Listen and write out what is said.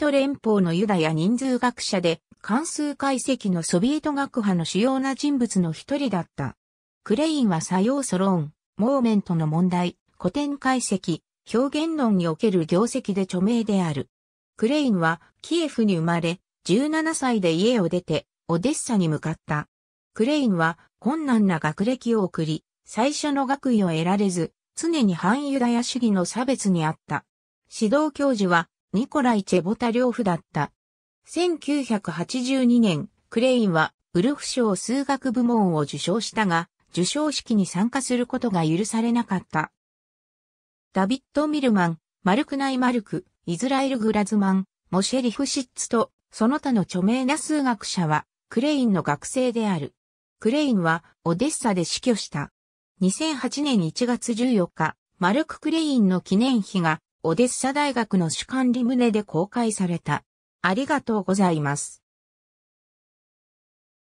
ト連邦のユダヤ人数学者で、関数解析のソビエト学派の主要な人物の一人だった。クレインは作用ソロン、モーメントの問題、古典解析、表現論における業績で著名である。クレインはキエフに生まれ、17歳で家を出て、オデッサに向かった。クレインは困難な学歴を送り、最初の学位を得られず、常に反ユダヤ主義の差別にあった。指導教授はニコライ・チェボタ両夫だった。1982年、クレインはウルフ賞数学部門を受賞したが、受賞式に参加することが許されなかった。ダビッド・ミルマン、マルクナイ・マルク、イズラエル・グラズマン、モシェリフ・シッツと、その他の著名な数学者は、クレインの学生である。クレインは、オデッサで死去した。2008年1月14日、マルク・クレインの記念碑が、オデッサ大学の主管理棟で公開された。ありがとうございます。